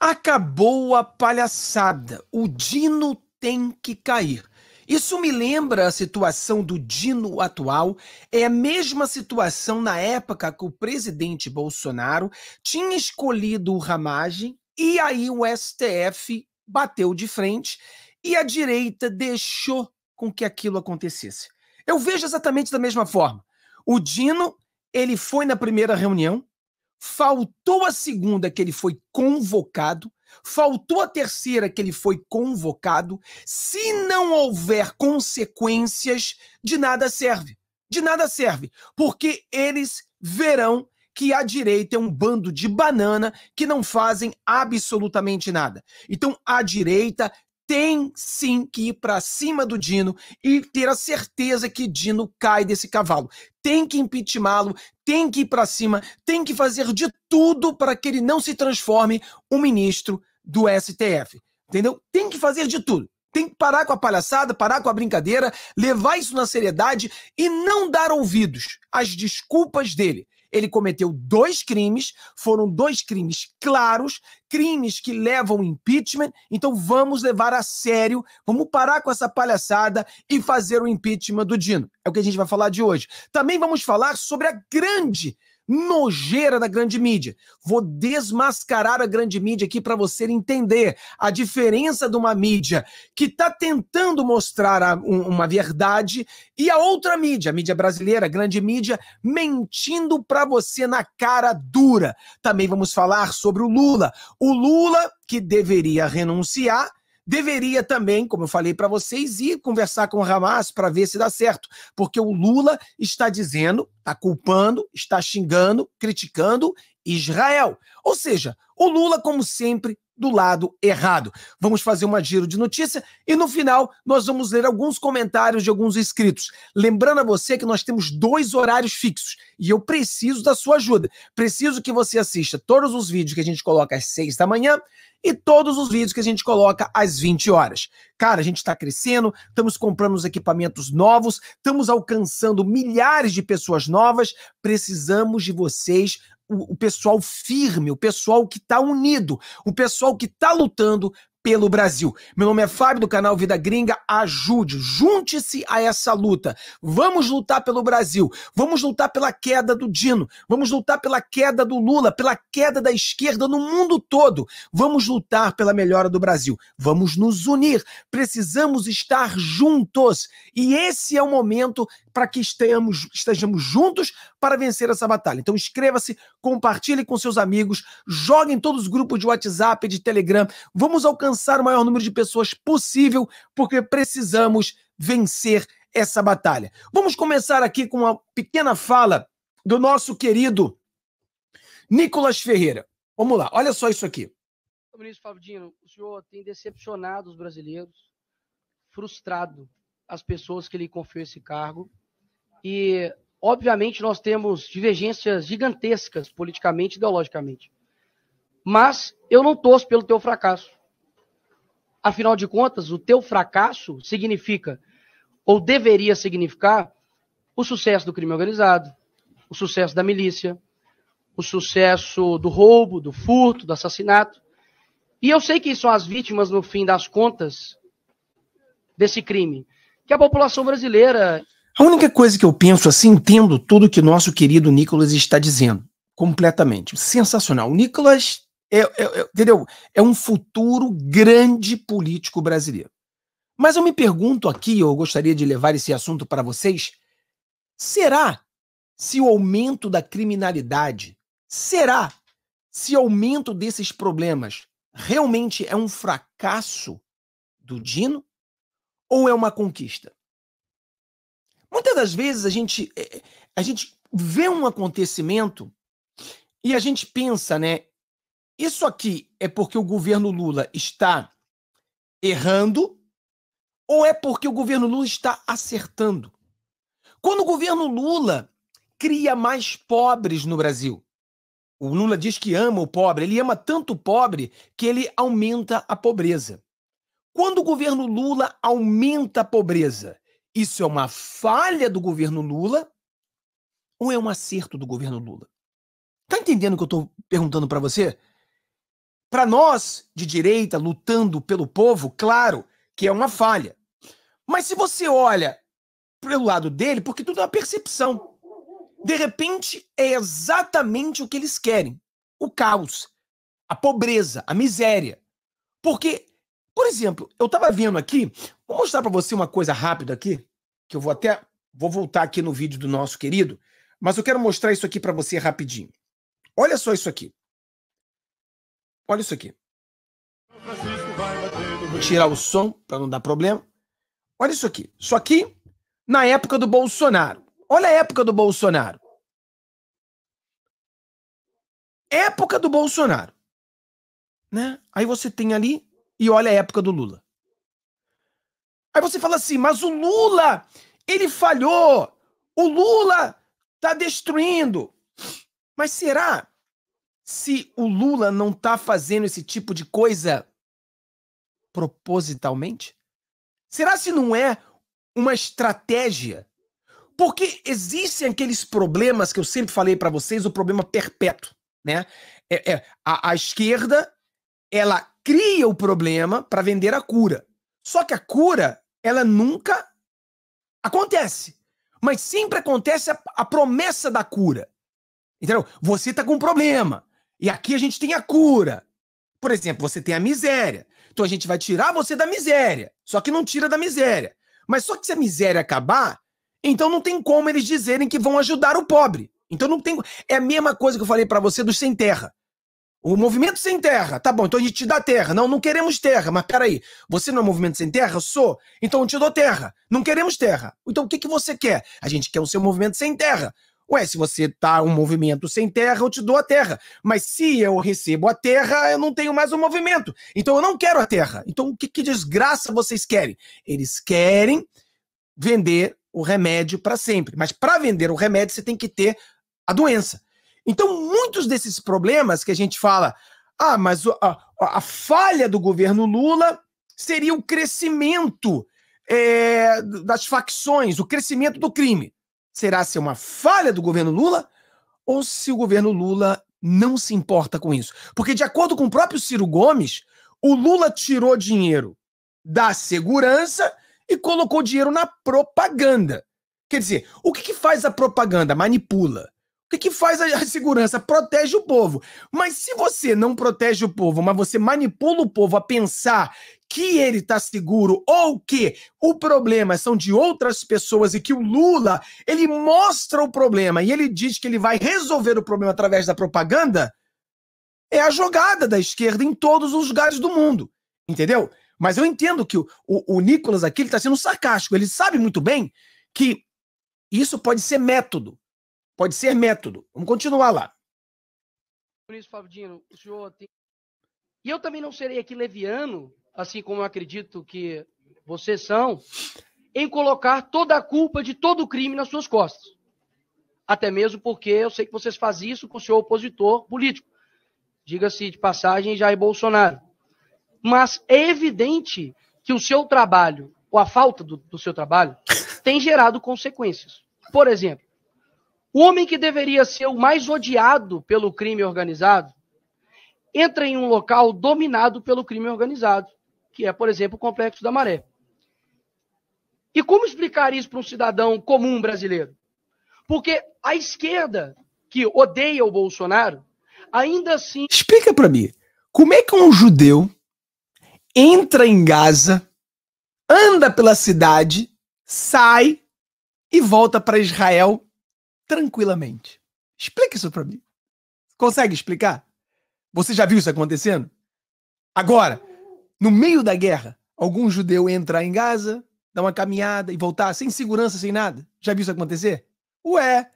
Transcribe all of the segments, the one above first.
Acabou a palhaçada. O Dino tem que cair. Isso me lembra a situação do Dino atual. É a mesma situação na época que o presidente Bolsonaro tinha escolhido o Ramagem e aí o STF bateu de frente e a direita deixou com que aquilo acontecesse. Eu vejo exatamente da mesma forma. O Dino, ele foi na primeira reunião, faltou a segunda que ele foi convocado, faltou a terceira que ele foi convocado. Se não houver consequências, de nada serve. De nada serve, porque eles verão que a direita é um bando de banana que não fazem absolutamente nada. Então a direita tem sim que ir para cima do Dino e ter a certeza que Dino cai desse cavalo. Tem que impeachmá-lo, tem que ir para cima, tem que fazer de tudo para que ele não se transforme um ministro do STF. Entendeu? Tem que fazer de tudo. Tem que parar com a palhaçada, parar com a brincadeira, levar isso na seriedade e não dar ouvidos às desculpas dele. Ele cometeu dois crimes, foram dois crimes claros, crimes que levam impeachment. Então vamos levar a sério, vamos parar com essa palhaçada e fazer o impeachment do Dino. É o que a gente vai falar de hoje. Também vamos falar sobre a grande nojeira da grande mídia. Vou desmascarar a grande mídia aqui para você entender a diferença de uma mídia que está tentando mostrar a, um, uma verdade e a outra mídia, a mídia brasileira, a grande mídia, mentindo para você na cara dura. Também vamos falar sobre o Lula. O Lula que deveria renunciar deveria também, como eu falei para vocês, ir conversar com o Hamas para ver se dá certo, porque o Lula está dizendo, está culpando, está xingando, criticando Israel. Ou seja, o Lula, como sempre, do lado errado. Vamos fazer uma giro de notícia e no final nós vamos ler alguns comentários de alguns inscritos. Lembrando a você que nós temos dois horários fixos e eu preciso da sua ajuda. Preciso que você assista todos os vídeos que a gente coloca às seis da manhã e todos os vídeos que a gente coloca às 20 horas. Cara, a gente está crescendo, estamos comprando os equipamentos novos, estamos alcançando milhares de pessoas novas. Precisamos de vocês o, pessoal firme, o pessoal que está unido, o pessoal que está lutando pelo Brasil. Meu nome é Fábio do canal Vida Gringa. Ajude, junte-se a essa luta. Vamos lutar pelo Brasil. Vamos lutar pela queda do Dino. Vamos lutar pela queda do Lula, pela queda da esquerda no mundo todo. Vamos lutar pela melhora do Brasil. Vamos nos unir. Precisamos estar juntos. E esse é o momento para que estejamos, estejamos juntos para vencer essa batalha. Então inscreva-se, compartilhe com seus amigos, jogue em todos os grupos de WhatsApp, de Telegram. Vamos alcançar alcançar o maior número de pessoas possível, porque precisamos vencer essa batalha. Vamos começar aqui com uma pequena fala do nosso querido Nicolas Ferreira. Vamos lá, olha só isso aqui. Ministro Fábio Dino, o senhor tem decepcionado os brasileiros, frustrado as pessoas que lhe confiou esse cargo. E, obviamente, nós temos divergências gigantescas politicamente e ideologicamente. Mas eu não torço pelo teu fracasso. Afinal de contas, o teu fracasso significa, ou deveria significar, o sucesso do crime organizado, o sucesso da milícia, o sucesso do roubo, do furto, do assassinato. E eu sei que são as vítimas, no fim das contas, desse crime. Que é a população brasileira. A única coisa que eu penso assim, entendo tudo que nosso querido Nicolas está dizendo. Completamente. Sensacional. O Nicolas é, é, é, entendeu? É um futuro grande político brasileiro. Mas eu me pergunto aqui, eu gostaria de levar esse assunto para vocês: será se o aumento da criminalidade, será se o aumento desses problemas realmente é um fracasso do Dino ou é uma conquista? Muitas das vezes a gente, é, é, a gente vê um acontecimento e a gente pensa, né? Isso aqui é porque o governo Lula está errando ou é porque o governo Lula está acertando? Quando o governo Lula cria mais pobres no Brasil, o Lula diz que ama o pobre, ele ama tanto o pobre que ele aumenta a pobreza. Quando o governo Lula aumenta a pobreza, isso é uma falha do governo Lula ou é um acerto do governo Lula? Tá entendendo o que eu estou perguntando para você? Para nós de direita lutando pelo povo, claro que é uma falha. Mas se você olha pelo lado dele, porque tudo é uma percepção. De repente é exatamente o que eles querem: o caos, a pobreza, a miséria. Porque, por exemplo, eu estava vendo aqui, vou mostrar para você uma coisa rápida aqui, que eu vou até vou voltar aqui no vídeo do nosso querido, mas eu quero mostrar isso aqui para você rapidinho. Olha só isso aqui. Olha isso aqui. Vou tirar o som para não dar problema. Olha isso aqui. Isso aqui na época do Bolsonaro. Olha a época do Bolsonaro. Época do Bolsonaro. Né? Aí você tem ali e olha a época do Lula. Aí você fala assim, mas o Lula, ele falhou. O Lula tá destruindo. Mas será se o Lula não está fazendo esse tipo de coisa propositalmente? Será se não é uma estratégia? Porque existem aqueles problemas que eu sempre falei para vocês, o problema perpétuo, né? É, é a, a esquerda ela cria o problema para vender a cura. Só que a cura ela nunca acontece, mas sempre acontece a, a promessa da cura. Entendeu? Você está com um problema. E aqui a gente tem a cura. Por exemplo, você tem a miséria. Então a gente vai tirar você da miséria. Só que não tira da miséria. Mas só que se a miséria acabar, então não tem como eles dizerem que vão ajudar o pobre. Então não tem. É a mesma coisa que eu falei para você dos sem terra. O movimento sem terra, tá bom, então a gente te dá terra. Não, não queremos terra, mas peraí, você não é movimento sem terra? Eu sou, então eu te dou terra. Não queremos terra. Então o que, que você quer? A gente quer o seu movimento sem terra. Ué, se você tá um movimento sem terra, eu te dou a terra. Mas se eu recebo a terra, eu não tenho mais o um movimento. Então eu não quero a terra. Então o que, que desgraça vocês querem? Eles querem vender o remédio para sempre. Mas para vender o remédio, você tem que ter a doença. Então, muitos desses problemas que a gente fala, ah, mas a, a falha do governo Lula seria o crescimento é, das facções, o crescimento do crime. Será se é uma falha do governo Lula ou se o governo Lula não se importa com isso? Porque, de acordo com o próprio Ciro Gomes, o Lula tirou dinheiro da segurança e colocou dinheiro na propaganda. Quer dizer, o que, que faz a propaganda? Manipula. O que, que faz a segurança? Protege o povo. Mas se você não protege o povo, mas você manipula o povo a pensar que ele está seguro ou que o problema são de outras pessoas e que o Lula ele mostra o problema e ele diz que ele vai resolver o problema através da propaganda, é a jogada da esquerda em todos os lugares do mundo. Entendeu? Mas eu entendo que o, o, o Nicolas aqui está sendo sarcástico. Ele sabe muito bem que isso pode ser método. Pode ser método. Vamos continuar lá. Por isso, Fabio o senhor tem... E eu também não serei aqui leviano assim como eu acredito que vocês são, em colocar toda a culpa de todo o crime nas suas costas. Até mesmo porque eu sei que vocês fazem isso com o seu opositor político. Diga-se de passagem, Jair Bolsonaro. Mas é evidente que o seu trabalho, ou a falta do, do seu trabalho, tem gerado consequências. Por exemplo, o homem que deveria ser o mais odiado pelo crime organizado entra em um local dominado pelo crime organizado que é, por exemplo, o Complexo da Maré. E como explicar isso para um cidadão comum brasileiro? Porque a esquerda, que odeia o Bolsonaro, ainda assim. Explica para mim, como é que um judeu entra em Gaza, anda pela cidade, sai e volta para Israel tranquilamente? Explica isso para mim. Consegue explicar? Você já viu isso acontecendo? Agora, no meio da guerra, algum judeu entrar em Gaza, dar uma caminhada e voltar sem segurança, sem nada? Já viu isso acontecer? Ué,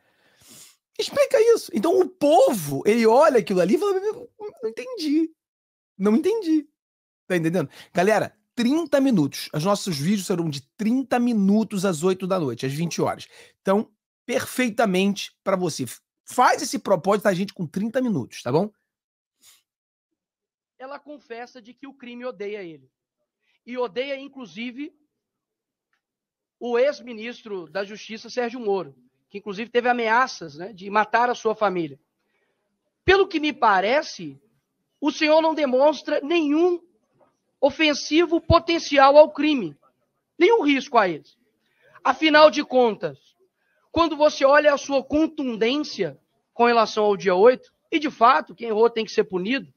explica isso. Então o povo, ele olha aquilo ali e fala: não entendi. Não entendi. Tá entendendo? Galera, 30 minutos. Os nossos vídeos serão de 30 minutos às 8 da noite, às 20 horas. Então, perfeitamente para você. Faz esse propósito da gente com 30 minutos, tá bom? ela confessa de que o crime odeia ele. E odeia, inclusive, o ex-ministro da Justiça, Sérgio Moro, que, inclusive, teve ameaças né, de matar a sua família. Pelo que me parece, o senhor não demonstra nenhum ofensivo potencial ao crime, nenhum risco a eles. Afinal de contas, quando você olha a sua contundência com relação ao dia 8, e de fato, quem errou tem que ser punido,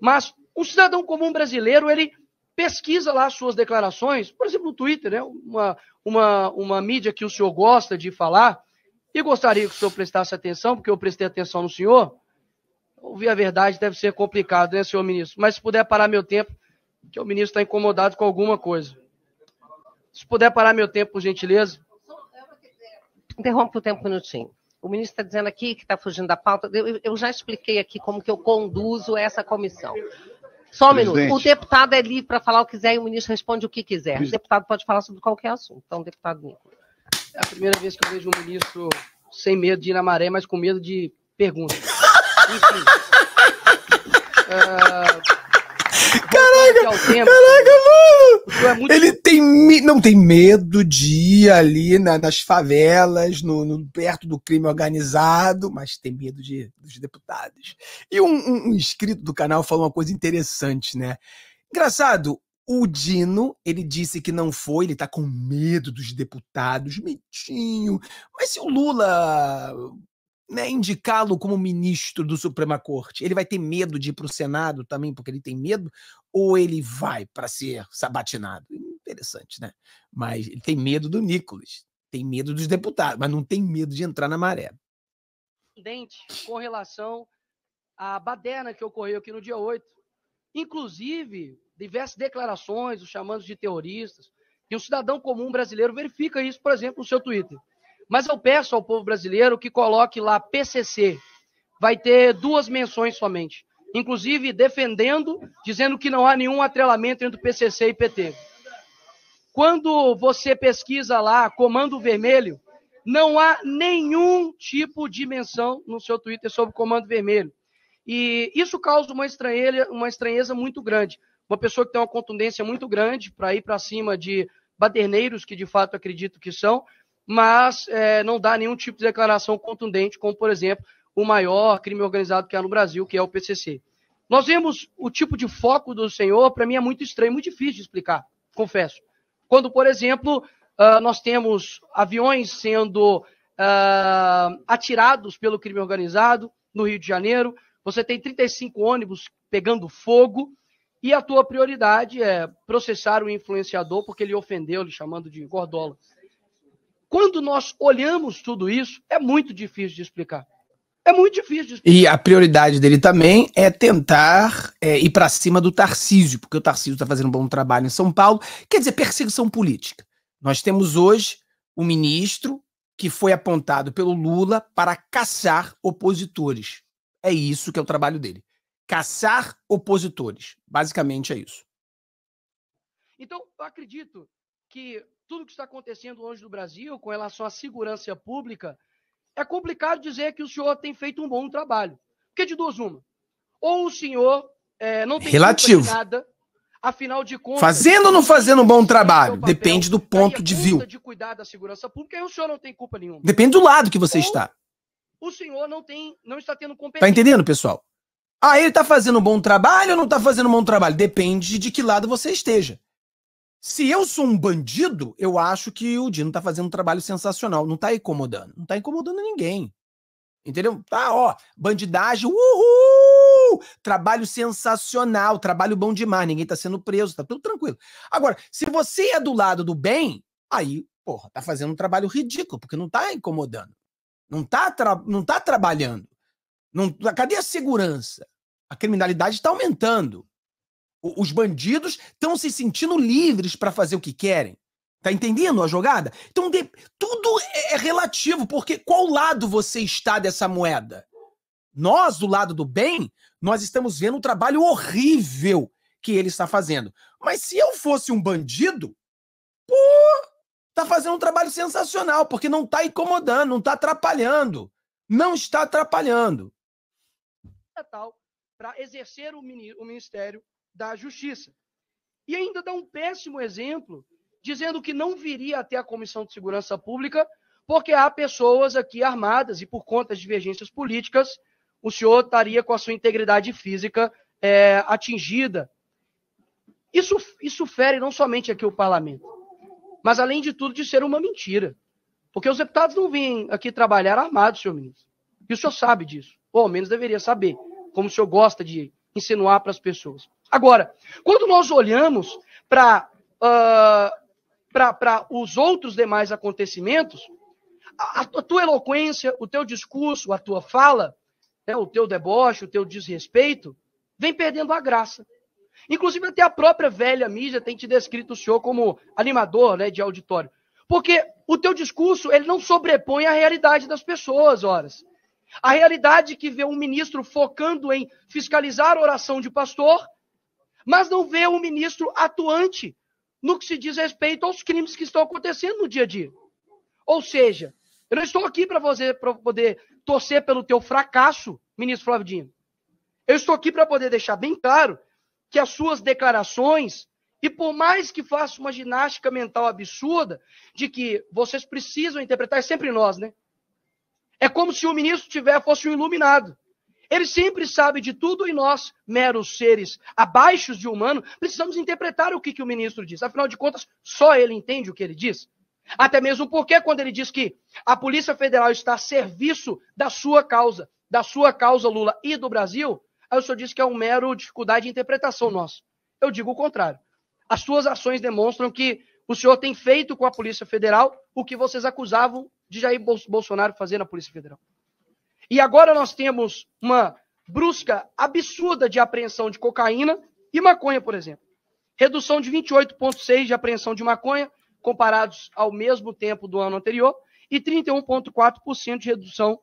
mas o cidadão comum brasileiro, ele pesquisa lá as suas declarações, por exemplo, no Twitter, né? uma, uma, uma mídia que o senhor gosta de falar, e gostaria que o senhor prestasse atenção, porque eu prestei atenção no senhor. Ouvir a verdade deve ser complicado, né, senhor ministro? Mas se puder parar meu tempo, que o ministro está incomodado com alguma coisa. Se puder parar meu tempo, por gentileza. Interrompo o tempo um minutinho. O ministro está dizendo aqui que está fugindo da pauta. Eu, eu, já expliquei aqui como que eu conduzo essa comissão. Só um Presidente. minuto. O deputado é livre para falar o que quiser e o ministro responde o que quiser. Presidente. O deputado pode falar sobre qualquer assunto. Então, deputado Nico. É a primeira vez que eu vejo um ministro sem medo de ir na maré, mas com medo de perguntas. Enfim. uh... Caraca, é caraca, mano! É muito... Ele tem, me... não tem medo de ir ali na, nas favelas, no, no, perto do crime organizado, mas tem medo de, dos deputados. E um, um, um inscrito do canal falou uma coisa interessante, né? Engraçado, o Dino, ele disse que não foi, ele tá com medo dos deputados, mentinho. Mas se o Lula né, indicá-lo como ministro do Suprema Corte? Ele vai ter medo de ir para o Senado também, porque ele tem medo, ou ele vai para ser sabatinado? Interessante, né? Mas ele tem medo do Nicolas, tem medo dos deputados, mas não tem medo de entrar na maré. Com relação à baderna que ocorreu aqui no dia 8. Inclusive, diversas declarações, os chamados de terroristas, e o um cidadão comum brasileiro verifica isso, por exemplo, no seu Twitter. Mas eu peço ao povo brasileiro que coloque lá PCC. Vai ter duas menções somente. Inclusive defendendo, dizendo que não há nenhum atrelamento entre PCC e PT. Quando você pesquisa lá Comando Vermelho, não há nenhum tipo de menção no seu Twitter sobre Comando Vermelho. E isso causa uma estranheza, uma estranheza muito grande. Uma pessoa que tem uma contundência muito grande para ir para cima de baderneiros, que de fato acredito que são, mas é, não dá nenhum tipo de declaração contundente, como, por exemplo, o maior crime organizado que há no Brasil, que é o PCC. Nós vemos o tipo de foco do senhor, para mim é muito estranho, muito difícil de explicar, confesso. Quando, por exemplo, uh, nós temos aviões sendo uh, atirados pelo crime organizado no Rio de Janeiro, você tem 35 ônibus pegando fogo, e a tua prioridade é processar o influenciador porque ele ofendeu, lhe chamando de gordola. Quando nós olhamos tudo isso, é muito difícil de explicar. É muito difícil. De explicar. E a prioridade dele também é tentar é, ir para cima do Tarcísio, porque o Tarcísio está fazendo um bom trabalho em São Paulo. Quer dizer, perseguição política. Nós temos hoje um ministro que foi apontado pelo Lula para caçar opositores. É isso que é o trabalho dele. Caçar opositores. Basicamente é isso. Então, eu acredito que tudo que está acontecendo longe do Brasil com relação à segurança pública, é complicado dizer que o senhor tem feito um bom trabalho. Porque de duas, uma. Ou o senhor é, não tem Relativo. nada, afinal de contas. Fazendo ou não fazendo um bom trabalho? Papel, depende do tá ponto de vista. de cuidar da segurança pública, aí o senhor não tem culpa nenhuma. Depende do lado que você ou está. O senhor não tem, não está tendo competência. Tá entendendo, pessoal? Ah, ele tá fazendo um bom trabalho ou não tá fazendo um bom trabalho? Depende de que lado você esteja. Se eu sou um bandido, eu acho que o Dino tá fazendo um trabalho sensacional. Não tá incomodando. Não tá incomodando ninguém. Entendeu? Tá, ó, bandidagem, uhul! Trabalho sensacional, trabalho bom demais, ninguém tá sendo preso, tá tudo tranquilo. Agora, se você é do lado do bem, aí, porra, tá fazendo um trabalho ridículo, porque não tá incomodando. Não tá, não tá trabalhando. Não, cadê a segurança? A criminalidade está aumentando. Os bandidos estão se sentindo livres para fazer o que querem. Tá entendendo a jogada? Então, de... tudo é, é relativo, porque qual lado você está dessa moeda? Nós, do lado do bem, nós estamos vendo o trabalho horrível que ele está fazendo. Mas se eu fosse um bandido, pô, tá fazendo um trabalho sensacional, porque não tá incomodando, não tá atrapalhando. Não está atrapalhando. É para exercer o ministério da Justiça. E ainda dá um péssimo exemplo, dizendo que não viria até a Comissão de Segurança Pública, porque há pessoas aqui armadas e por conta de divergências políticas, o senhor estaria com a sua integridade física é, atingida. Isso, isso fere não somente aqui o parlamento, mas além de tudo de ser uma mentira. Porque os deputados não vêm aqui trabalhar armados, senhor ministro. E o senhor sabe disso. Ou ao menos deveria saber, como o senhor gosta de insinuar para as pessoas. Agora, quando nós olhamos para uh, ah, para os outros demais acontecimentos, a, a, tua eloquência, o teu discurso, a tua fala, né, o teu deboche, o teu desrespeito, vem perdendo a graça. Inclusive, até a própria velha mídia tem te descrito o senhor como animador né, de auditório. Porque o teu discurso ele não sobrepõe a realidade das pessoas, horas. A realidade é que vê um ministro focando em fiscalizar a oração de pastor, mas não vê um ministro atuante no que se diz respeito aos crimes que estão acontecendo no dia a dia. Ou seja, eu não estou aqui para você poder torcer pelo teu fracasso, ministro Flávio Dino. Eu estou aqui para poder deixar bem claro que as suas declarações, e por mais que faça uma ginástica mental absurda, de que vocês precisam interpretar, é sempre nós, né? É como se o ministro tiver fosse um iluminado. Ele sempre sabe de tudo e nós, meros seres abaixo de humano, precisamos interpretar o que, que o ministro diz. Afinal de contas, só ele entende o que ele diz. Até mesmo porque, quando ele diz que a Polícia Federal está a serviço da sua causa, da sua causa, Lula, e do Brasil, aí o senhor diz que é um mero dificuldade de interpretação nossa. Eu digo o contrário. As suas ações demonstram que o senhor tem feito com a Polícia Federal o que vocês acusavam de Jair Bolsonaro fazer na Polícia Federal. E agora nós temos uma brusca, absurda de apreensão de cocaína e maconha, por exemplo. Redução de 28,6% de apreensão de maconha, comparados ao mesmo tempo do ano anterior, e 31,4% de redução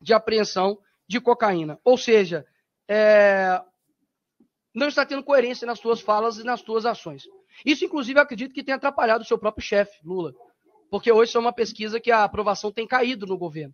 de apreensão de cocaína. Ou seja, é... não está tendo coerência nas suas falas e nas suas ações. Isso, inclusive, acredito que tenha atrapalhado o seu próprio chefe, Lula. Porque hoje é uma pesquisa que a aprovação tem caído no governo.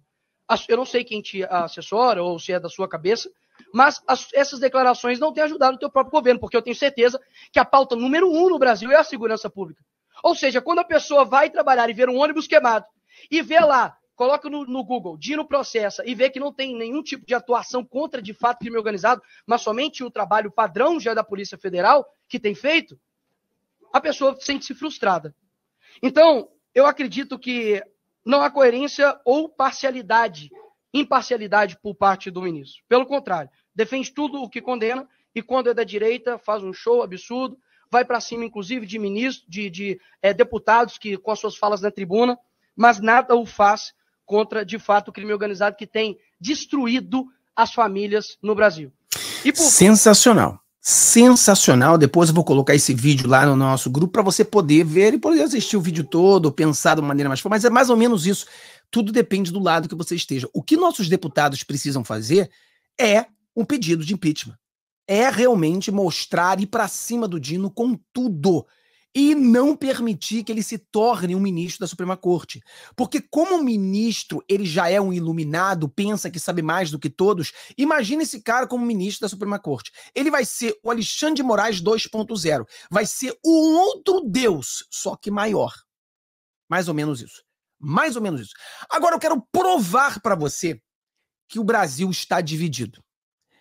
Eu não sei quem te assessora ou se é da sua cabeça, mas as, essas declarações não têm ajudado o teu próprio governo, porque eu tenho certeza que a pauta número um no Brasil é a segurança pública. Ou seja, quando a pessoa vai trabalhar e ver um ônibus queimado e vê lá, coloca no, no Google, Dino processa e vê que não tem nenhum tipo de atuação contra de fato crime organizado, mas somente o trabalho padrão já é da Polícia Federal que tem feito, a pessoa sente-se frustrada. Então, eu acredito que não há coerência ou parcialidade, imparcialidade por parte do ministro. Pelo contrário, defende tudo o que condena e quando é da direita faz um show absurdo, vai para cima inclusive de ministros, de, de é, deputados que com as suas falas na tribuna, mas nada o faz contra de fato o crime organizado que tem destruído as famílias no Brasil. Por... Sensacional sensacional. Depois eu vou colocar esse vídeo lá no nosso grupo para você poder ver e poder assistir o vídeo todo, pensar de uma maneira mais forte. mas é mais ou menos isso. Tudo depende do lado que você esteja. O que nossos deputados precisam fazer é um pedido de impeachment. É realmente mostrar e para cima do Dino com tudo e não permitir que ele se torne um ministro da Suprema Corte. Porque, como ministro, ele já é um iluminado, pensa que sabe mais do que todos. Imagina esse cara como ministro da Suprema Corte. Ele vai ser o Alexandre de Moraes 2.0. Vai ser um outro Deus, só que maior. Mais ou menos isso. Mais ou menos isso. Agora eu quero provar para você que o Brasil está dividido.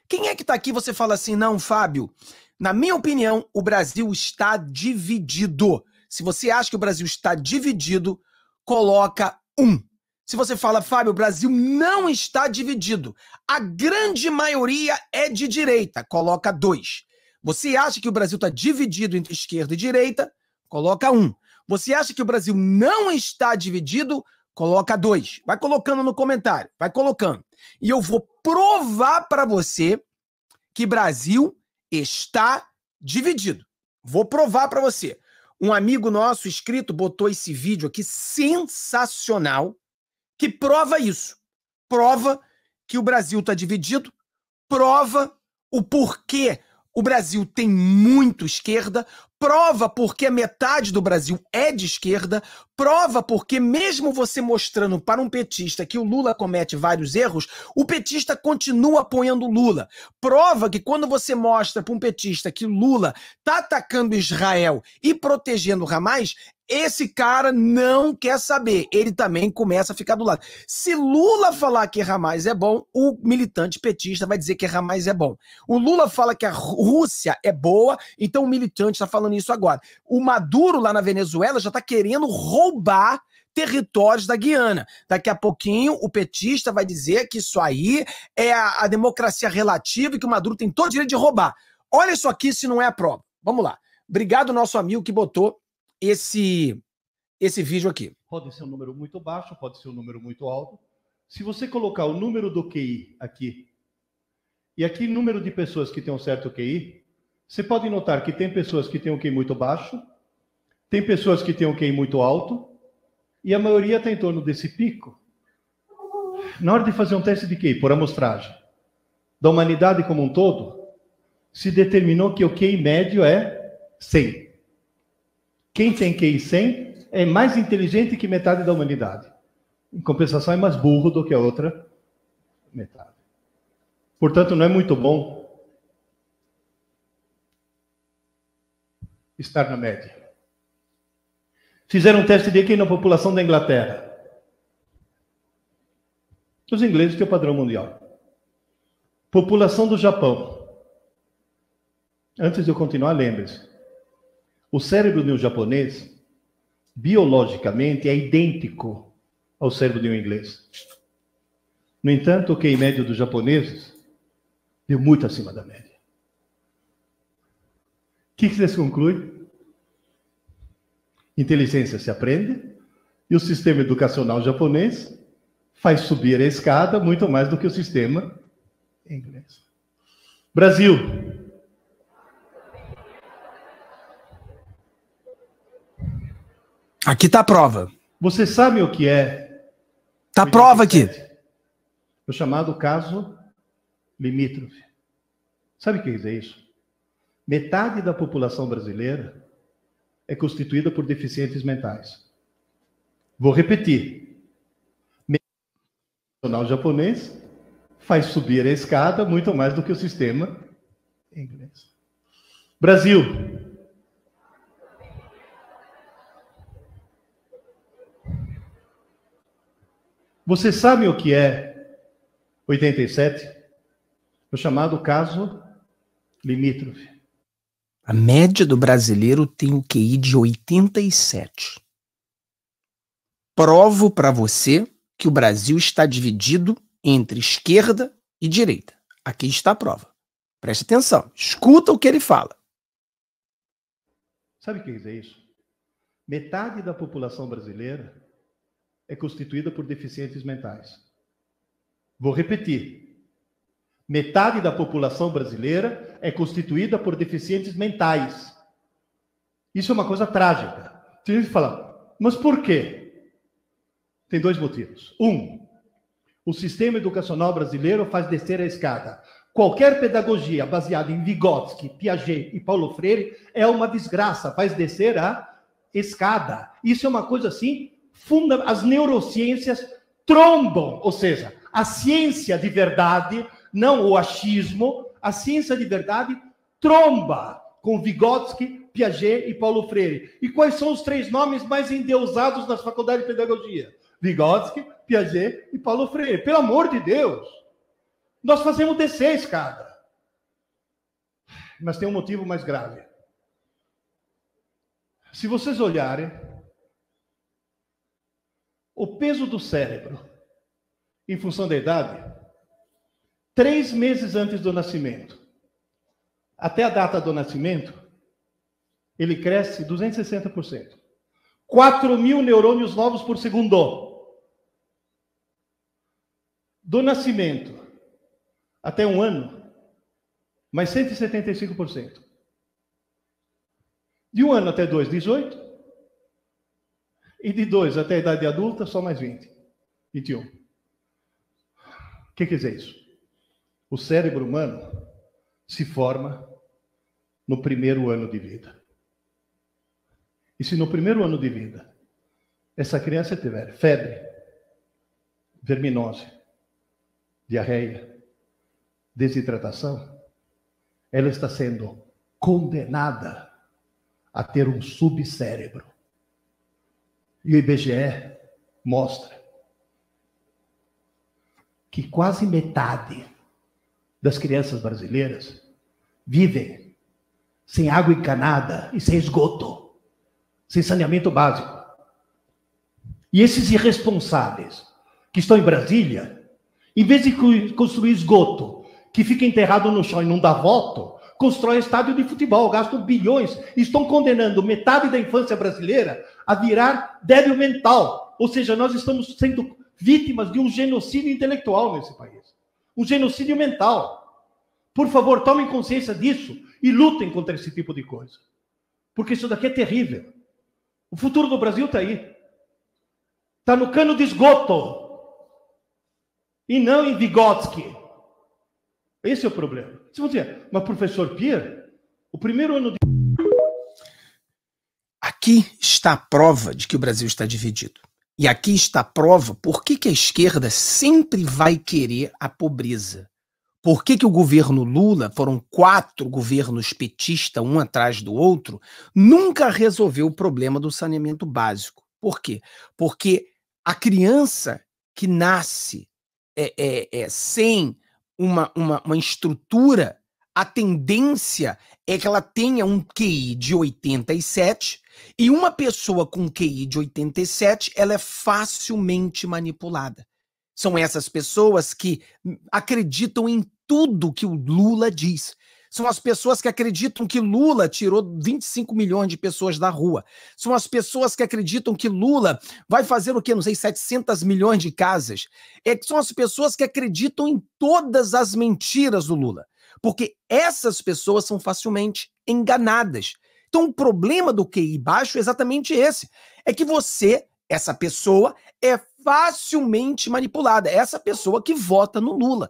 Quem é que está aqui você fala assim, não, Fábio, na minha opinião, o Brasil está dividido. Se você acha que o Brasil está dividido, coloca um. Se você fala, Fábio, o Brasil não está dividido. A grande maioria é de direita, coloca dois. Você acha que o Brasil está dividido entre esquerda e direita? Coloca um. Você acha que o Brasil não está dividido? Coloca dois. Vai colocando no comentário, vai colocando. E eu vou provar para você que Brasil está dividido. Vou provar para você. Um amigo nosso inscrito botou esse vídeo aqui sensacional que prova isso. Prova que o Brasil está dividido, prova o porquê o Brasil tem muito esquerda, prova porque metade do Brasil é de esquerda, prova porque, mesmo você mostrando para um petista que o Lula comete vários erros, o petista continua apoiando o Lula. Prova que quando você mostra para um petista que o Lula está atacando Israel e protegendo o Hamas, esse cara não quer saber. Ele também começa a ficar do lado. Se Lula falar que errar mais é bom, o militante petista vai dizer que errar mais é bom. O Lula fala que a Rússia é boa, então o militante está falando isso agora. O Maduro lá na Venezuela já está querendo roubar territórios da Guiana. Daqui a pouquinho, o petista vai dizer que isso aí é a, a, democracia relativa e que o Maduro tem todo o direito de roubar. Olha isso aqui se não é a prova. Vamos lá. Obrigado, nosso amigo que botou esse esse vídeo aqui. Pode ser um número muito baixo, pode ser um número muito alto. Se você colocar o número do QI aqui e aqui número de pessoas que têm um certo QI, você pode notar que tem pessoas que têm um QI muito baixo, tem pessoas que têm um QI muito alto e a maioria está em torno desse pico. Na hora de fazer um teste de QI por amostragem da humanidade como um todo, se determinou que o QI médio é 100. Quem tem QI 100 é mais inteligente que metade da humanidade. Em compensação, é mais burro do que a outra metade. Portanto, não é muito bom estar na média. Fizeram um teste de QI na população da Inglaterra. Os ingleses, que é o padrão mundial. População do Japão. Antes de eu continuar, lembre-se. O cérebro de um japonês, biologicamente, é idêntico ao cérebro de um inglês. No entanto, o QI médio dos japoneses deu muito acima da média. O que, que vocês concluem? Inteligência se aprende e o sistema educacional japonês faz subir a escada muito mais do que o sistema inglês. Brasil, Aqui tá a prova. Você sabe o que é? Tá a prova aqui. O chamado caso limítrofe. Sabe o que é isso? Metade da população brasileira é constituída por deficientes mentais. Vou repetir. nacional japonês faz subir a escada muito mais do que o sistema inglês. Brasil, Você sabe o que é 87? O chamado caso limítrofe. A média do brasileiro tem o QI de 87. Provo para você que o Brasil está dividido entre esquerda e direita. Aqui está a prova. Preste atenção, escuta o que ele fala. Sabe o que é dizer isso? Metade da população brasileira é constituída por deficientes mentais. Vou repetir. Metade da população brasileira é constituída por deficientes mentais. Isso é uma coisa trágica. Tem gente que falar. mas por quê? Tem dois motivos. Um, o sistema educacional brasileiro faz descer a escada. Qualquer pedagogia baseada em Vygotsky, Piaget e Paulo Freire é uma desgraça, faz descer a escada. Isso é uma coisa assim funda, as neurociências trombam, ou seja, a ciência de verdade, não o achismo, a ciência de verdade tromba com Vygotsky, Piaget e Paulo Freire. E quais são os três nomes mais endeusados nas faculdades de pedagogia? Vygotsky, Piaget e Paulo Freire. Pelo amor de Deus! Nós fazemos descer a escada. Mas tem um motivo mais grave. Se vocês olharem o peso do cérebro em função da idade três meses antes do nascimento. Até a data do nascimento, ele cresce 260%. 4 mil neurônios novos por segundo. Do nascimento até um ano, mais 175%. De um ano até dois, 18. E de 2 até a idade adulta, só mais 20. 21. O que quer dizer isso? O cérebro humano se forma no primeiro ano de vida. E se no primeiro ano de vida essa criança tiver febre, verminose, diarreia, desidratação, ela está sendo condenada a ter um subcérebro e o IBGE mostra que quase metade das crianças brasileiras vivem sem água encanada e sem esgoto, sem saneamento básico. E esses irresponsáveis que estão em Brasília, em vez de construir esgoto que fica enterrado no chão e não dá voto, constrói estádio de futebol, gastam bilhões, estão condenando metade da infância brasileira a virar débil mental. Ou seja, nós estamos sendo vítimas de um genocídio intelectual nesse país. Um genocídio mental. Por favor, tomem consciência disso e lutem contra esse tipo de coisa. Porque isso daqui é terrível. O futuro do Brasil está aí. Está no cano de esgoto. E não em Vygotsky. Esse é o problema. Se você, mas professor Pierre, o primeiro ano de Aqui está a prova de que o Brasil está dividido. E aqui está a prova por que, que a esquerda sempre vai querer a pobreza. Por que, que o governo Lula, foram quatro governos petistas, um atrás do outro, nunca resolveu o problema do saneamento básico? Por quê? Porque a criança que nasce é, é, é sem uma, uma, uma estrutura, a tendência é que ela tenha um QI de 87 e uma pessoa com QI de 87, ela é facilmente manipulada. São essas pessoas que acreditam em tudo que o Lula diz. São as pessoas que acreditam que Lula tirou 25 milhões de pessoas da rua. São as pessoas que acreditam que Lula vai fazer o quê? Não sei, 700 milhões de casas. É, são as pessoas que acreditam em todas as mentiras do Lula. Porque essas pessoas são facilmente enganadas. Então, o problema do QI baixo é exatamente esse: é que você, essa pessoa, é facilmente manipulada. É essa pessoa que vota no Lula.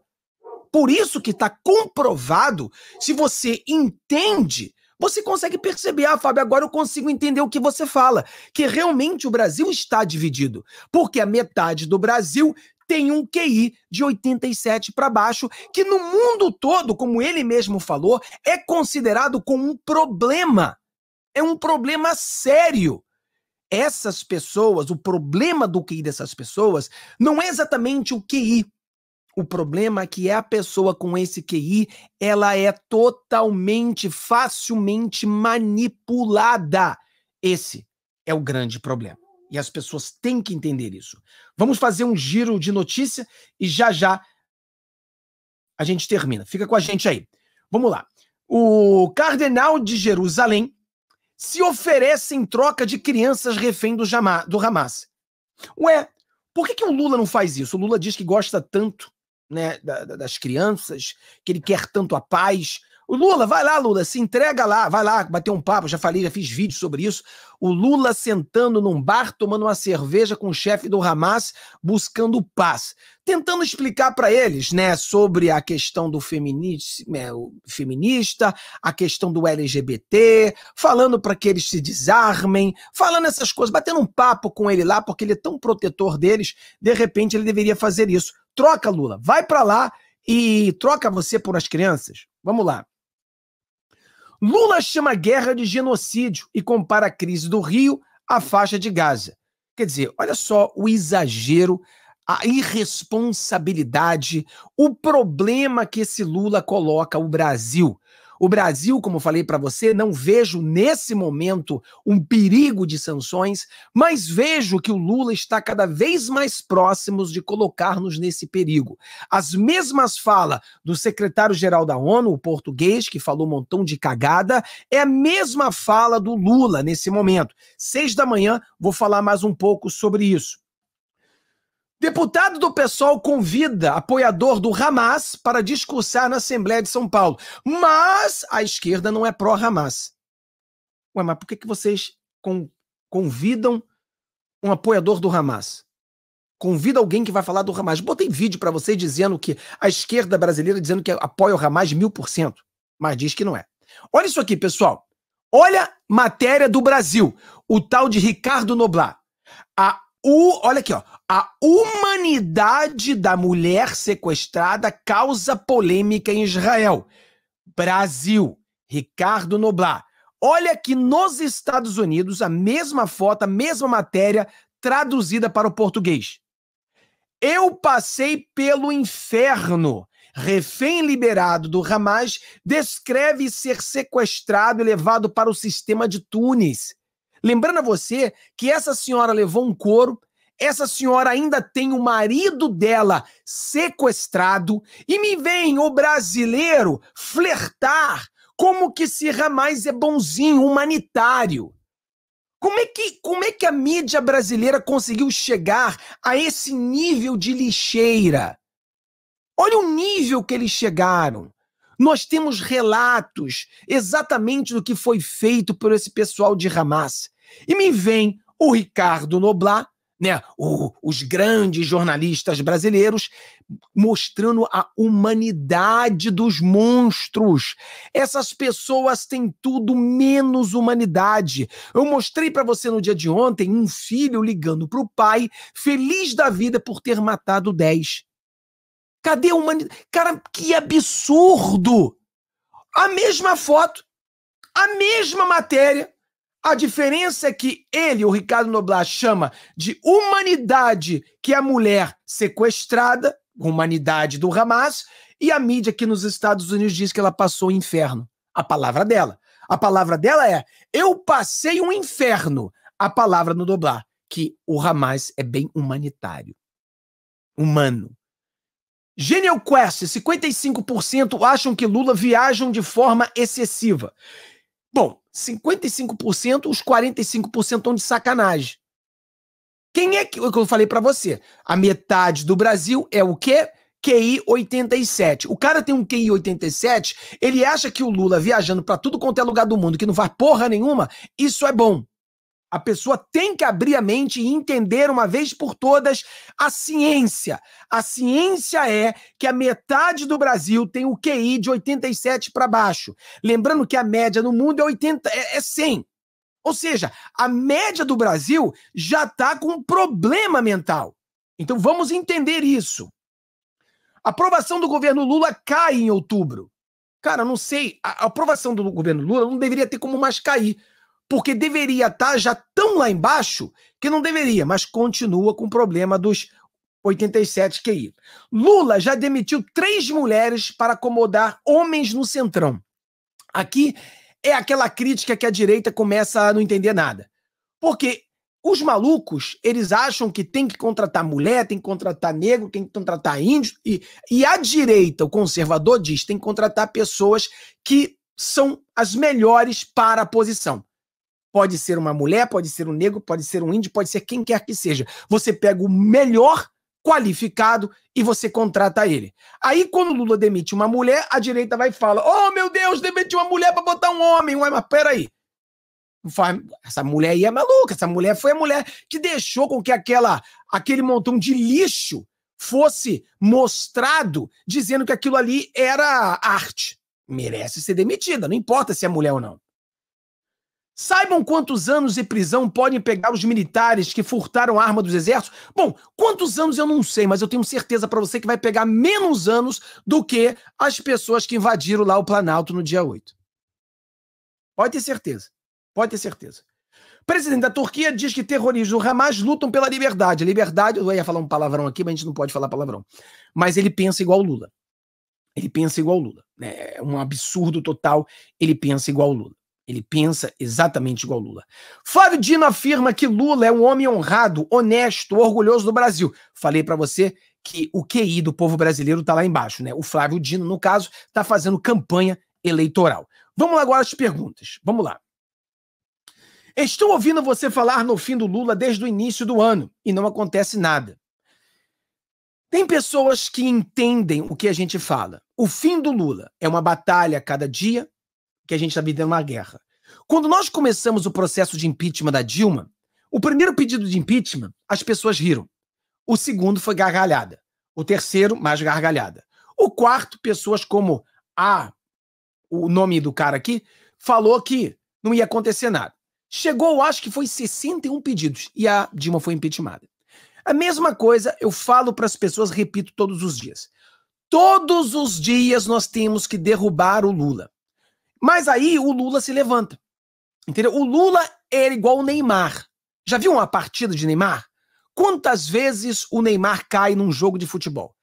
Por isso que está comprovado, se você entende, você consegue perceber, ah, Fábio, agora eu consigo entender o que você fala, que realmente o Brasil está dividido, porque a metade do Brasil tem um QI de 87 para baixo, que no mundo todo, como ele mesmo falou, é considerado como um problema. É um problema sério. Essas pessoas, o problema do QI dessas pessoas não é exatamente o QI, o problema é que é a pessoa com esse QI, ela é totalmente, facilmente manipulada. Esse é o grande problema. E as pessoas têm que entender isso. Vamos fazer um giro de notícia e já já a gente termina. Fica com a gente aí. Vamos lá. O cardenal de Jerusalém se oferece em troca de crianças refém do, Hamas. Ué, por que, que o Lula não faz isso? O Lula diz que gosta tanto né, da, das crianças, que ele quer tanto a paz, o Lula, vai lá, Lula, se entrega lá, vai lá, bater um papo, já falei, já fiz vídeo sobre isso. O Lula sentando num bar, tomando uma cerveja com o chefe do Hamas, buscando paz. Tentando explicar para eles, né, sobre a questão do feminista, é, a questão do LGBT, falando para que eles se desarmem, falando essas coisas, batendo um papo com ele lá, porque ele é tão protetor deles, de repente ele deveria fazer isso. Troca, Lula, vai para lá e troca você por as crianças. Vamos lá. Lula chama a guerra de genocídio e compara a crise do Rio à faixa de Gaza. Quer dizer, olha só o exagero, a irresponsabilidade, o problema que esse Lula coloca o Brasil. O Brasil, como falei para você, não vejo nesse momento um perigo de sanções, mas vejo que o Lula está cada vez mais próximo de colocar-nos nesse perigo. As mesmas falas do secretário-geral da ONU, o português, que falou um montão de cagada, é a mesma fala do Lula nesse momento. Seis da manhã, vou falar mais um pouco sobre isso. Deputado do PSOL convida apoiador do Hamas para discursar na Assembleia de São Paulo. Mas a esquerda não é pró-Hamas. Ué, mas por que, que vocês con convidam um apoiador do Hamas? Convida alguém que vai falar do Hamas. Botei vídeo para vocês dizendo que a esquerda brasileira dizendo que apoia o Hamas mil por cento, mas diz que não é. Olha isso aqui, pessoal. Olha matéria do Brasil. O tal de Ricardo Noblar. A U, olha aqui, ó. A humanidade da mulher sequestrada causa polêmica em Israel. Brasil, Ricardo Noblar. Olha que nos Estados Unidos, a mesma foto, a mesma matéria traduzida para o português. Eu passei pelo inferno. Refém liberado do Hamas descreve ser sequestrado e levado para o sistema de Tunis. Lembrando a você que essa senhora levou um couro, essa senhora ainda tem o marido dela sequestrado e me vem o brasileiro flertar como que se Ramais é bonzinho, humanitário. Como é, que, como é que a mídia brasileira conseguiu chegar a esse nível de lixeira? Olha o nível que eles chegaram. Nós temos relatos exatamente do que foi feito por esse pessoal de Hamas. E me vem o Ricardo Noblar né, o, os grandes jornalistas brasileiros mostrando a humanidade dos monstros. Essas pessoas têm tudo menos humanidade. Eu mostrei para você no dia de ontem um filho ligando para o pai, feliz da vida por ter matado 10. Cadê a humanidade? Cara, que absurdo! A mesma foto, a mesma matéria, a diferença é que ele, o Ricardo Noblar, chama de humanidade que é a mulher sequestrada, humanidade do Hamas, e a mídia aqui nos Estados Unidos diz que ela passou o inferno. A palavra dela. A palavra dela é: eu passei um inferno. A palavra no Noblar, que o Hamas é bem humanitário, humano. Genial Quest, 55% acham que Lula viajam de forma excessiva. Bom, 55%, os 45% estão de sacanagem. Quem é que. É o que eu falei para você? A metade do Brasil é o quê? QI 87. O cara tem um QI 87, ele acha que o Lula viajando para tudo quanto é lugar do mundo, que não vai porra nenhuma, isso é bom. A pessoa tem que abrir a mente e entender uma vez por todas a ciência. A ciência é que a metade do Brasil tem o QI de 87 para baixo. Lembrando que a média no mundo é 80, é, é 100. Ou seja, a média do Brasil já está com um problema mental. Então vamos entender isso. A aprovação do governo Lula cai em outubro. Cara, não sei, a aprovação do governo Lula não deveria ter como mais cair porque deveria estar tá já tão lá embaixo que não deveria, mas continua com o problema dos 87 QI. Lula já demitiu três mulheres para acomodar homens no centrão. Aqui é aquela crítica que a direita começa a não entender nada. Porque os malucos, eles acham que tem que contratar mulher, tem que contratar negro, tem que contratar índio. E, e a direita, o conservador, diz tem que contratar pessoas que são as melhores para a posição. Pode ser uma mulher, pode ser um negro, pode ser um índio, pode ser quem quer que seja. Você pega o melhor qualificado e você contrata ele. Aí, quando o Lula demite uma mulher, a direita vai e fala: Oh, meu Deus, demiti uma mulher para botar um homem. Ué, mas peraí. Essa mulher aí é maluca. Essa mulher foi a mulher que deixou com que aquela, aquele montão de lixo fosse mostrado, dizendo que aquilo ali era arte. Merece ser demitida, não importa se é mulher ou não. Saibam quantos anos de prisão podem pegar os militares que furtaram a arma dos exércitos? Bom, quantos anos eu não sei, mas eu tenho certeza para você que vai pegar menos anos do que as pessoas que invadiram lá o Planalto no dia 8. Pode ter certeza. Pode ter certeza. Presidente da Turquia diz que terroristas do Hamas lutam pela liberdade. Liberdade, eu ia falar um palavrão aqui, mas a gente não pode falar palavrão. Mas ele pensa igual Lula. Ele pensa igual Lula. Né? É um absurdo total. Ele pensa igual Lula. Ele pensa exatamente igual Lula. Flávio Dino afirma que Lula é um homem honrado, honesto, orgulhoso do Brasil. Falei para você que o QI do povo brasileiro está lá embaixo, né? O Flávio Dino, no caso, está fazendo campanha eleitoral. Vamos lá agora às perguntas. Vamos lá. Estou ouvindo você falar no fim do Lula desde o início do ano e não acontece nada. Tem pessoas que entendem o que a gente fala. O fim do Lula é uma batalha a cada dia, que a gente está vivendo uma guerra. Quando nós começamos o processo de impeachment da Dilma, o primeiro pedido de impeachment, as pessoas riram. O segundo foi gargalhada. O terceiro, mais gargalhada. O quarto, pessoas como a o nome do cara aqui, falou que não ia acontecer nada. Chegou, acho que foi 61 pedidos e a Dilma foi impeachmentada. A mesma coisa eu falo para as pessoas, repito todos os dias. Todos os dias nós temos que derrubar o Lula. Mas aí o Lula se levanta. Entendeu? O Lula era igual o Neymar. Já viu uma partida de Neymar? Quantas vezes o Neymar cai num jogo de futebol?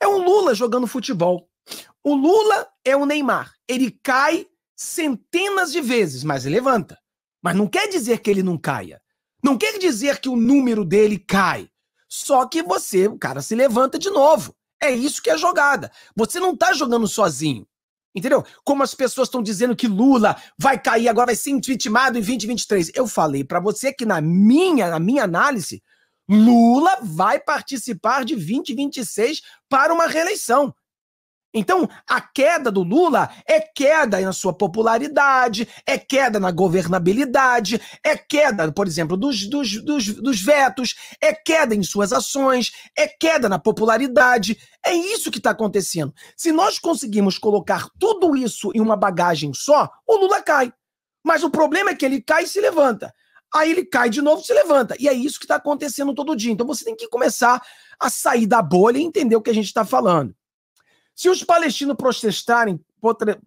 É um Lula jogando futebol. O Lula é o Neymar. Ele cai centenas de vezes, mas ele levanta. Mas não quer dizer que ele não caia. Não quer dizer que o número dele cai. Só que você, o cara se levanta de novo. É isso que é jogada. Você não está jogando sozinho. Entendeu? Como as pessoas estão dizendo que Lula vai cair agora, vai ser impeachmentado em 2023. Eu falei para você que na minha, na minha análise, Lula vai participar de 2026 para uma reeleição. Então, a queda do Lula é queda na sua popularidade, é queda na governabilidade, é queda, por exemplo, dos, dos, dos, dos vetos, é queda em suas ações, é queda na popularidade. É isso que está acontecendo. Se nós conseguirmos colocar tudo isso em uma bagagem só, o Lula cai. Mas o problema é que ele cai e se levanta. Aí ele cai de novo e se levanta. E é isso que está acontecendo todo dia. Então você tem que começar a sair da bolha e entender o que a gente está falando. Se os palestinos protestarem,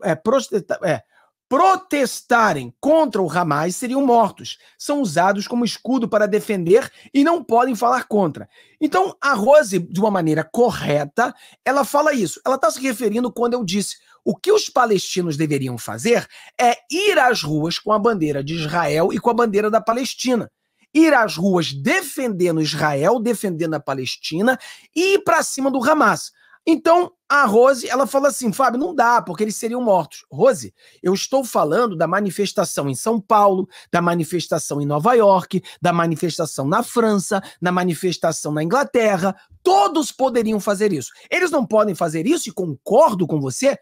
é, protestar, é, protestarem contra o Hamas, seriam mortos. São usados como escudo para defender e não podem falar contra. Então, a Rose, de uma maneira correta, ela fala isso. Ela está se referindo quando eu disse o que os palestinos deveriam fazer é ir às ruas com a bandeira de Israel e com a bandeira da Palestina. Ir às ruas defendendo Israel, defendendo a Palestina e ir para cima do Hamas. Então, a Rose, ela fala assim, Fábio, não dá, porque eles seriam mortos. Rose, eu estou falando da manifestação em São Paulo, da manifestação em Nova York, da manifestação na França, da manifestação na Inglaterra. Todos poderiam fazer isso. Eles não podem fazer isso, e concordo com você,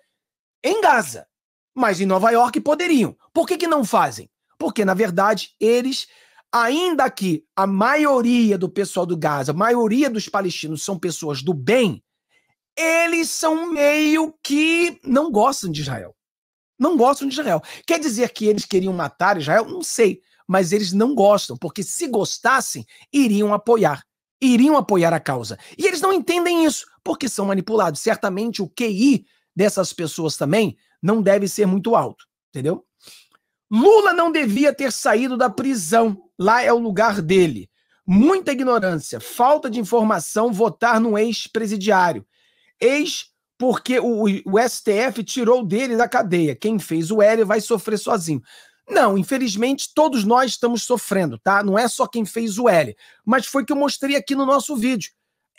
em Gaza. Mas em Nova York poderiam. Por que, que não fazem? Porque, na verdade, eles ainda que a maioria do pessoal do Gaza, a maioria dos palestinos são pessoas do bem, eles são meio que não gostam de Israel. Não gostam de Israel. Quer dizer que eles queriam matar Israel? Não sei. Mas eles não gostam, porque se gostassem, iriam apoiar. Iriam apoiar a causa. E eles não entendem isso, porque são manipulados. Certamente o QI dessas pessoas também não deve ser muito alto, entendeu? Lula não devia ter saído da prisão. Lá é o lugar dele. Muita ignorância, falta de informação votar no ex-presidiário. Eis porque o, o STF tirou dele da cadeia. Quem fez o L vai sofrer sozinho. Não, infelizmente todos nós estamos sofrendo, tá? Não é só quem fez o L. Mas foi que eu mostrei aqui no nosso vídeo.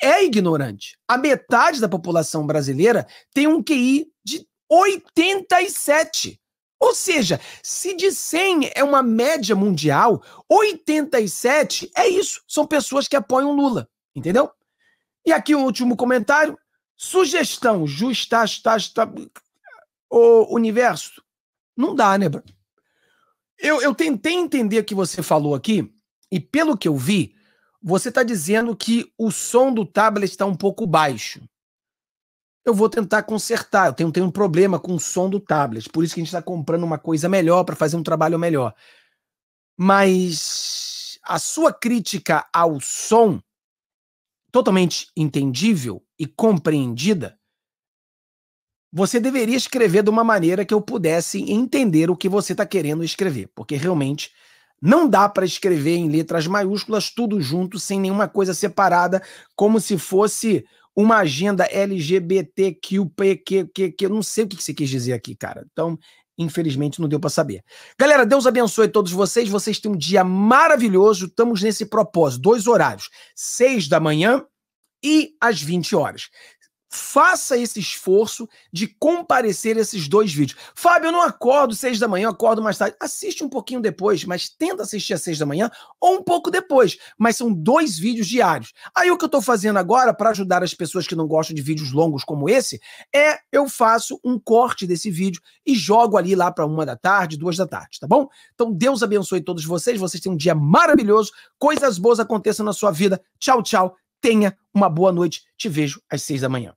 É ignorante. A metade da população brasileira tem um QI de 87. Ou seja, se de 100 é uma média mundial, 87 é isso. São pessoas que apoiam Lula, entendeu? E aqui o um último comentário. Sugestão, justa, justa, justa, o universo. Não dá, né, bro? Eu, eu tentei entender o que você falou aqui, e pelo que eu vi, você está dizendo que o som do tablet está um pouco baixo. Eu vou tentar consertar. Eu tenho, tenho um problema com o som do tablet. Por isso que a gente está comprando uma coisa melhor para fazer um trabalho melhor. Mas a sua crítica ao som totalmente entendível e compreendida, você deveria escrever de uma maneira que eu pudesse entender o que você está querendo escrever, porque realmente não dá para escrever em letras maiúsculas tudo junto, sem nenhuma coisa separada, como se fosse uma agenda LGBTQPQQ, que eu não sei o que você quis dizer aqui, cara. Então, Infelizmente não deu para saber. Galera, Deus abençoe todos vocês. Vocês têm um dia maravilhoso. Estamos nesse propósito, dois horários, seis da manhã e às 20 horas faça esse esforço de comparecer esses dois vídeos. Fábio, eu não acordo seis da manhã, eu acordo mais tarde. Assiste um pouquinho depois, mas tenta assistir às seis da manhã ou um pouco depois. Mas são dois vídeos diários. Aí o que eu estou fazendo agora para ajudar as pessoas que não gostam de vídeos longos como esse é eu faço um corte desse vídeo e jogo ali lá para uma da tarde, duas da tarde, tá bom? Então Deus abençoe todos vocês. Vocês têm um dia maravilhoso. Coisas boas aconteçam na sua vida. Tchau, tchau. Tenha uma boa noite. Te vejo às seis da manhã.